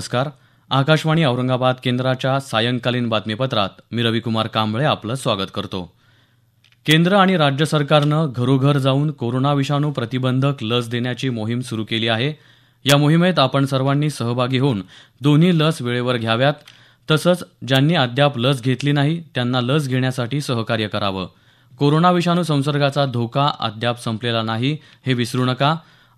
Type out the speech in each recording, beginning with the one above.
नमस्कार आकाशवाणी औरंगाबाद केंद्राच्या सायंकालीन बातमीपत्रात मी रविकुमार कांबळे आपलं स्वागत करतो केंद्र आणि राज्य सरकारनं घरोघर जाऊन कोरोना विषाणू प्रतिबंधक लस देण्याची मोहीम सुरू केली आहे या मोहिमेत आपण सर्वांनी सहभागी होऊन दोन्ही लस वेळेवर घ्याव्यात तसंच ज्यांनी अद्याप लस घेतली नाही त्यांना लस घेण्यासाठी सहकार्य करावं कोरोना विषाणू संसर्गाचा धोका अद्याप संपलेला नाही हे विसरू नका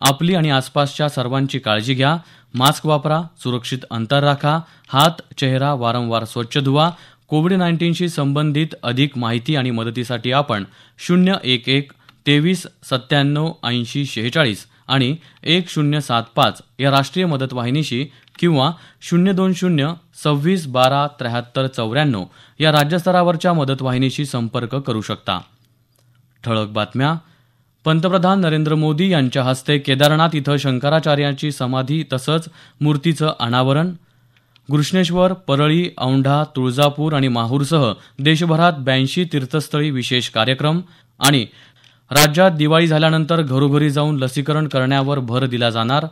आपली आणि आसपासच्या सर्वांची काळजी घ्या मास्क वापरा सुरक्षित अंतर राखा हात चेहरा वारंवार स्वच्छ धुवा कोविड नाईन्टीनशी संबंधित अधिक माहिती आणि मदतीसाठी आपण शून्य एक एक तेवीस सत्त्याण्णव ऐंशी शेहेचाळीस आणि एक शून्य सात पाच या राष्ट्रीय मदत वाहिनीशी किंवा शून्य दोन शून्य सव्वीस बारा त्र्याहत्तर चौऱ्याण्णव या राज्यस्तरावरच्या मदतवाहिनीशी संपर्क करू शकता ठळक बातम्या पंतप्रधान नरेंद्र मोदी यांच्या हस्ते केदारनाथ इथं शंकराचार्यांची समाधी तसंच मूर्तीचं अनावरण घृष्णेश्वर परळी औंढा तुळजापूर आणि माहूरसह देशभरात ब्याऐंशी तीर्थस्थळी विशेष कार्यक्रम आणि राज्यात दिवाळी झाल्यानंतर घरोघरी जाऊन लसीकरण करण्यावर भर दिला जाणार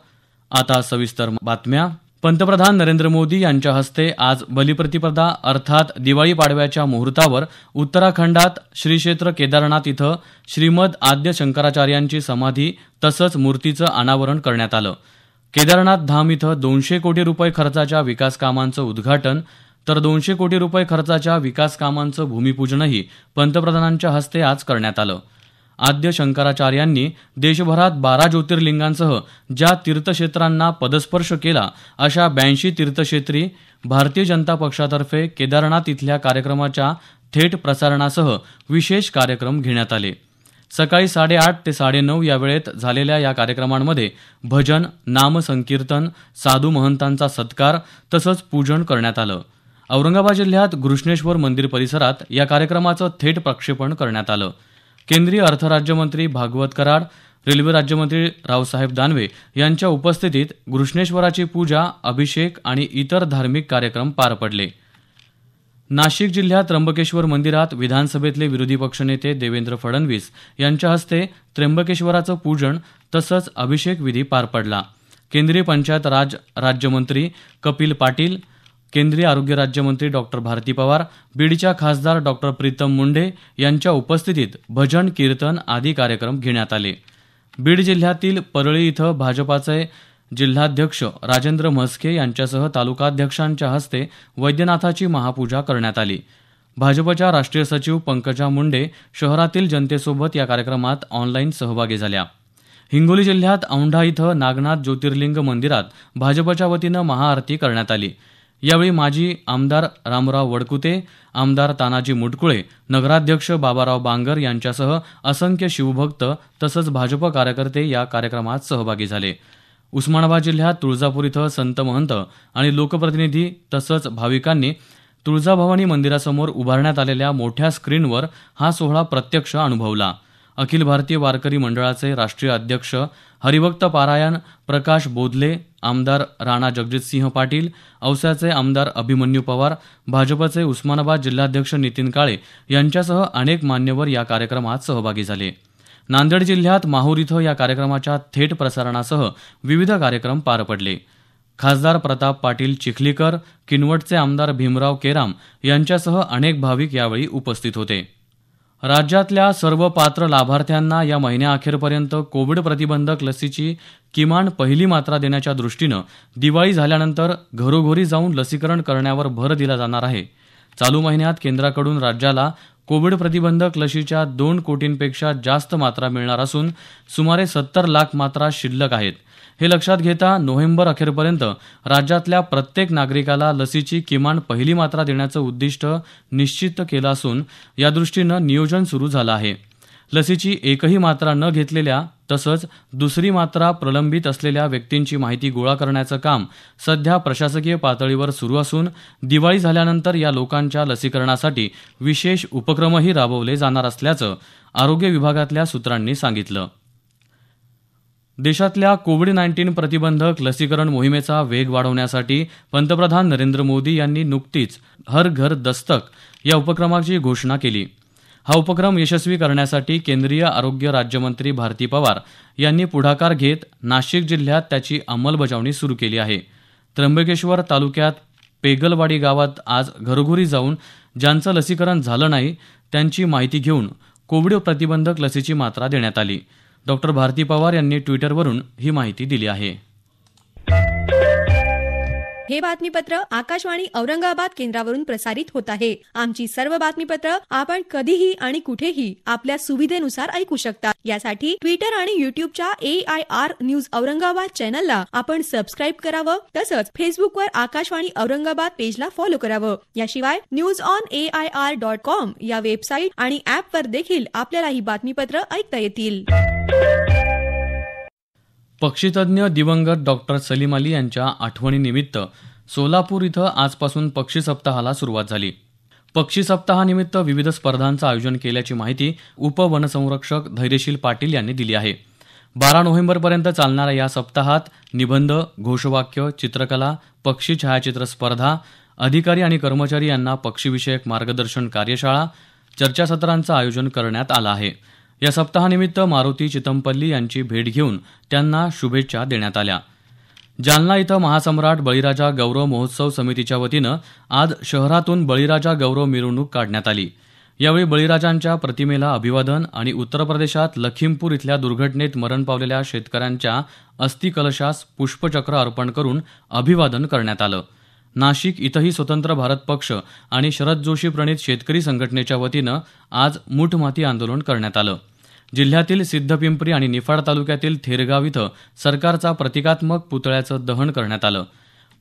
आता सविस्तर बातम्या पंतप्रधान नरेंद्र मोदी यांच्या हस्ते आज बलिप्रतिपदा अर्थात दिवाळी पाडव्याच्या मुहूर्तावर उत्तराखंडात श्रीक्षेत्र केदारनाथ इथं श्रीमद आद्य शंकराचार्यांची समाधी तसंच मूर्तीचं अनावरण करण्यात आलं केदारनाथ धाम इथं दोनशे कोटी रुपये खर्चाच्या विकास कामांचं उद्घाटन तर दोनशे कोटी रुपये खर्चाच्या विकास कामांचं भूमिपूजनही पंतप्रधानांच्या हस्ते आज करण्यात आलं आद्य शंकराचार्यांनी देशभरात बारा ज्योतिर्लिंगांसह ज्या तीर्थक्षेत्रांना पदस्पर्श केला अशा ब्याऐंशी तीर्थक्षेत्री भारतीय जनता पक्षातर्फे केदारनाथ इथल्या कार्यक्रमाच्या थेट प्रसारणासह विशेष कार्यक्रम घेण्यात आले सकाळी साडेआठ ते साडेनऊ या वेळेत झालेल्या या कार्यक्रमांमध्ये भजन नामसंकीर्तन साधू महंतांचा सत्कार तसंच पूजन करण्यात आलं औरंगाबाद जिल्ह्यात घृष्णेश्वर मंदिर परिसरात या कार्यक्रमाचं थेट प्रक्षेपण करण्यात आलं केंद्रीय अर्थ राज्यमंत्री भागवत कराड रेल्वे राज्यमंत्री रावसाहेब दानवे यांच्या उपस्थितीत घृष्णेश्वराची पूजा अभिषेक आणि इतर धार्मिक कार्यक्रम पार पडले नाशिक जिल्ह्यात त्र्यंबकेश्वर मंदिरात विधानसभेतले विरोधी पक्षनेते देवेंद्र फडणवीस यांच्या हस्ते त्र्यंबकेश्वराचं पूजन तसंच अभिषेक विधी पार पडला केंद्रीय पंचायत राज राज्यमंत्री कपिल पाटील केंद्रीय आरोग्य राज्यमंत्री डॉक्टर भारती पवार बीडच्या खासदार डॉक्टर प्रीतम मुंडे यांच्या उपस्थितीत भजन कीर्तन आदी कार्यक्रम घेण्यात आले बीड जिल्ह्यातील परळी इथं भाजपाचे जिल्हाध्यक्ष राजेंद्र म्हस्के यांच्यासह तालुकाध्यक्षांच्या हस्ते वैद्यनाथाची महापूजा करण्यात आली भाजपच्या राष्ट्रीय सचिव पंकजा मुंडे शहरातील जनतेसोबत या कार्यक्रमात ऑनलाईन सहभागी झाल्या हिंगोली जिल्ह्यात औंढा इथं नागनाथ ज्योतिर्लिंग मंदिरात भाजपच्या वतीनं महाआरती करण्यात आली यावेळी माजी आमदार रामराव वडकुते आमदार तानाजी मुटकुळे नगराध्यक्ष बाबाराव बांगर यांच्यासह असंख्य शिवभक्त तसंच भाजप कार्यकर्ते या कार्यक्रमात सहभागी झाले उस्मानाबाद जिल्ह्यात तुळजापूर इथं संत महंत आणि लोकप्रतिनिधी तसंच भाविकांनी तुळजाभवानी मंदिरासमोर उभारण्यात आलेल्या मोठ्या स्क्रीनवर हा सोहळा प्रत्यक्ष अनुभवला अखिल भारतीय वारकरी मंडळाचे राष्ट्रीय अध्यक्ष हरिभक्त पारायण प्रकाश बोधले आमदार राणा जगजितसिंह पाटील औस्याचे आमदार अभिमन्यू पवार भाजपचे उस्मानाबाद जिल्हाध्यक्ष नितीन काळे यांच्यासह अनेक मान्यवर या कार्यक्रमात सहभागी झाले नांदेड जिल्ह्यात माहूर इथं या कार्यक्रमाच्या थेट प्रसारणासह विविध कार्यक्रम पार पडले खासदार प्रताप पाटील चिखलीकर किनवटचे आमदार भीमराव केराम यांच्यासह अनेक भाविक यावेळी उपस्थित होते राज्यातल्या सर्व पात्र लाभार्थ्यांना या महिन्याअखेरपर्यंत कोविड प्रतिबंधक लसीची किमान पहिली मात्रा देण्याच्या दृष्टीनं दिवाळी झाल्यानंतर घरोघरी जाऊन लसीकरण करण्यावर भर दिला जाणार आहे चालू महिन्यात केंद्राकडून राज्याला कोविड प्रतिबंधक लशीच्या दोन कोटींपेक्षा जास्त मात्रा मिळणार असून सुमारे सत्तर लाख मात्रा शिल्लक आहेत हे लक्षात घेता नोव्हेंबर अखेरपर्यंत राज्यातल्या प्रत्येक नागरिकाला लसीची किमान पहिली मात्रा देण्याचं उद्दिष्ट निश्चित केलं असून यादृष्टीनं नियोजन सुरू झालं आहे लसीची एकही मात्रा न घेतलेल्या तसंच दुसरी मात्रा प्रलंबित असलेल्या व्यक्तींची माहिती गोळा करण्याचं काम सध्या प्रशासकीय पातळीवर सुरू असून दिवाळी झाल्यानंतर या लोकांच्या लसीकरणासाठी विशेष उपक्रमही राबवले जाणार असल्याचं आरोग्य विभागातल्या सूत्रांनी सांगितलं देशातल्या कोविड नाईन्टीन प्रतिबंधक लसीकरण मोहिमेचा वेग वाढवण्यासाठी पंतप्रधान नरेंद्र मोदी यांनी नुकतीच हर घर दस्तक या उपक्रमाची घोषणा केली हा उपक्रम यशस्वी करण्यासाठी केंद्रीय आरोग्य राज्यमंत्री भारती पवार यांनी पुढाकार घेत नाशिक जिल्ह्यात त्याची अंमलबजावणी सुरू केली आहे त्र्यंबकेश्वर तालुक्यात पेगलवाडी गावात आज घरोघरी जाऊन ज्यांचं लसीकरण झालं नाही त्यांची माहिती घेऊन कोविड प्रतिबंधक लसीची मात्रा देण्यात आली डॉक्टर भारती पवार यांनी ट्विटरवरून ही माहिती दिली आहे हे बातमीपत्र आकाशवाणी औरंगाबाद केंद्रावरून प्रसारित होत आहे आमची सर्व बातमीपत्र आपण कधीही आणि कुठेही आपल्या सुविधेनुसार ऐकू शकता यासाठी ट्विटर आणि युट्यूबच्या A I R news Aurangabad चॅनलला आपण सबस्क्राईब करावं तसंच फेसबुकवर आकाशवाणी औरंगाबाद पेजला फॉलो करावं याशिवाय news on A I R dot com या वेबसाईट आणि ऍप वर देखील आपल्याला ही बातमीपत्र ऐकता येतील पक्षीतज्ञ दिवंगत डॉक्टर सलीम अली यांच्या आठवणीनिमित्त सोलापूर इथं आजपासून पक्षी सप्ताहाला सुरुवात झाली पक्षी सप्ताहानिमित्त विविध स्पर्धांचं आयोजन केल्याची माहिती उपवनसंरक्षक धैर्यशील पाटील यांनी दिली आहे बारा नोव्हेंबरपर्यंत चालणाऱ्या या सप्ताहात निबंध घोषवाक्य चित्रकला पक्षी छायाचित्र स्पर्धा अधिकारी आणि कर्मचारी यांना पक्षीविषयक मार्गदर्शन कार्यशाळा चर्चासत्रांचं आयोजन करण्यात आलं आहे या सप्ताहानिमित्त मारुती चितमपल्ली यांची भेट घेऊन त्यांना शुभेच्छा देण्यात आल्या जालना इथं महासम्राट बळीराजा गौरव महोत्सव समितीच्या वतीनं आज शहरातून बळीराजा गौरव मिरवणूक काढण्यात आली यावेळी बळीराजांच्या प्रतिमेला अभिवादन आणि उत्तर प्रदेशात लखीमपूर इथल्या दुर्घटनेत मरण पावलेल्या शेतकऱ्यांच्या अस्थिकलशास पुष्पचक्र अर्पण करून अभिवादन करण्यात आलं नाशिक इथंही स्वतंत्र भारत पक्ष आणि शरद जोशी प्रणित शेतकरी संघटनेच्या वतीनं आज मुठमाती आंदोलन करण्यात आलं जिल्ह्यातील सिद्धपिंपरी आणि निफाड तालुक्यातील थेरगाव इथं सरकारचा प्रतिकात्मक पुतळ्याचं दहन करण्यात आलं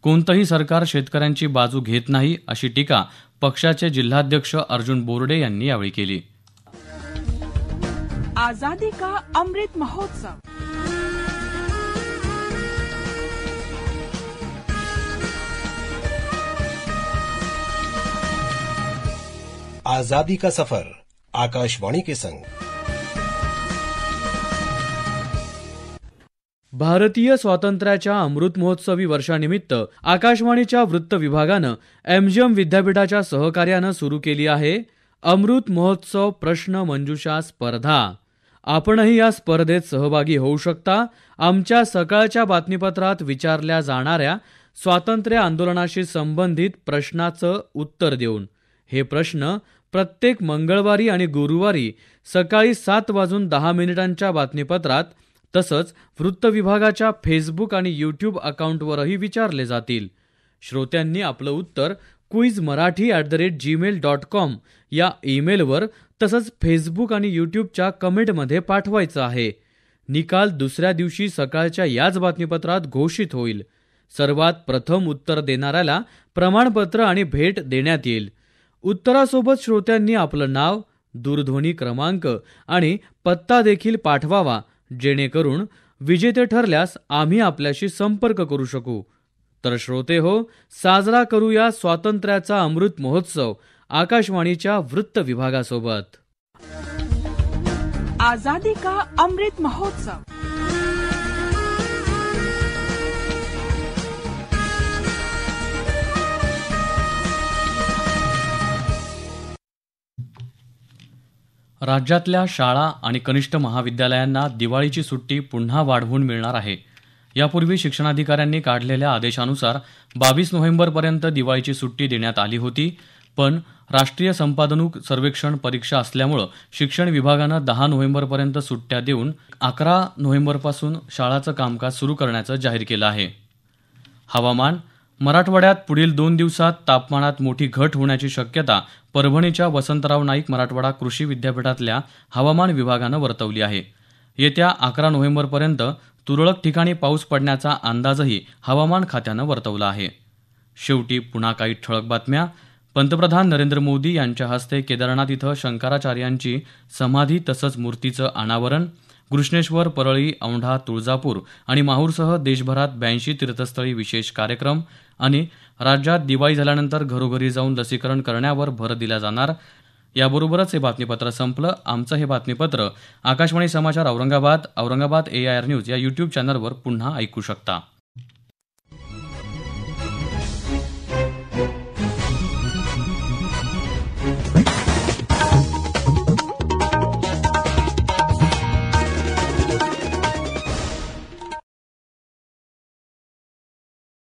कोणतंही सरकार शेतकऱ्यांची बाजू घेत नाही अशी टीका पक्षाचे जिल्हाध्यक्ष अर्जुन बोर्डे यांनी यावेळी केली आजादी का अमृत महोत्सव आजादी का सफर आकाशवाणी के संग भारतीय स्वातंत्र्याच्या अमृत महोत्सवी वर्षानिमित्त आकाशवाणीच्या वृत्त विभागानं एमजीएम विद्यापीठाच्या सहकार्यानं सुरू केली आहे अमृत महोत्सव प्रश्न मंजुषा स्पर्धा आपणही या स्पर्धेत सहभागी होऊ शकता आमच्या सकाळच्या बातमीपत्रात विचारल्या जाणाऱ्या स्वातंत्र्य आंदोलनाशी संबंधित प्रश्नाचं उत्तर देऊन हे प्रश्न प्रत्येक मंगळवारी आणि गुरुवारी सकाळी सात वाजून दहा मिनिटांच्या बातमीपत्रात तसंच वृत्त विभागाच्या फेसबुक आणि यूट्यूब अकाउंटवरही विचारले जातील श्रोत्यांनी आपलं उत्तर quiz Marathi at the rate Gmail dot com या ईमेलवर तसंच फेसबुक आणि यूट्यूबच्या कमेंटमध्ये पाठवायचं आहे निकाल दुसऱ्या दिवशी सकाळच्या याच बातमीपत्रात घोषित होईल सर्वात प्रथम उत्तर देणाऱ्याला प्रमाणपत्र आणि भेट देण्यात येईल उत्तरासोबत श्रोत्यांनी आपलं नाव दूरध्वनी क्रमांक आणि पत्ता देखील पाठवावा जेणेकरून विजेते ठरल्यास आम्ही आपल्याशी संपर्क करू शकू तर श्रोते हो साजरा करूया स्वातंत्र्याचा अमृत महोत्सव आकाशवाणीच्या वृत्त विभागासोबत आजादी का अमृत महोत्सव राज्यातल्या शाळा आणि कनिष्ठ महाविद्यालयांना दिवाळीची सुट्टी पुन्हा वाढवून मिळणार आहे यापूर्वी शिक्षणाधिकाऱ्यांनी काढलेल्या आदेशानुसार बावीस नोव्हेंबरपर्यंत दिवाळीची सुट्टी देण्यात आली होती पण राष्ट्रीय संपादनूक सर्वेक्षण परीक्षा असल्यामुळं शिक्षण विभागानं दहा नोव्हेंबरपर्यंत सुट्ट्या देऊन अकरा नोव्हेंबरपासून शाळाचं कामकाज सुरू करण्याचं जाहीर केलं आहे हवामान मराठवाड्यात पुढील दोन दिवसात तापमानात मोठी घट होण्याची शक्यता परभणीच्या वसंतराव नाईक मराठवाडा कृषी विद्यापीठातल्या हवामान विभागानं वर्तवली आहे येत्या अकरा नोव्हेंबरपर्यंत तुरळक ठिकाणी पाऊस पडण्याचा अंदाजही हवामान खात्यानं वर्तवला आहे शेवटी पुन्हा काही ठळक बातम्या पंतप्रधान नरेंद्र मोदी यांच्या हस्ते केदारनाथ इथं शंकराचार्यांची समाधी तसंच मूर्तीचं अनावरण घृष्णेश्वर परळी औंढा तुळजापूर आणि माहूरसह देशभरात ब्याऐंशी तीर्थस्थळी विशेष कार्यक्रम आणि राज्यात दिवाळी झाल्यानंतर घरोघरी जाऊन लसीकरण करण्यावर भर दिला जाणार याबरोबरच हे बातमीपत्र संपलं आमचं हे बातमीपत्र आकाशवाणी समाचार औरंगाबाद औरंगाबाद एआयआर न्यूज या यूट्यूब चॅनलवर पुन्हा ऐकू शकता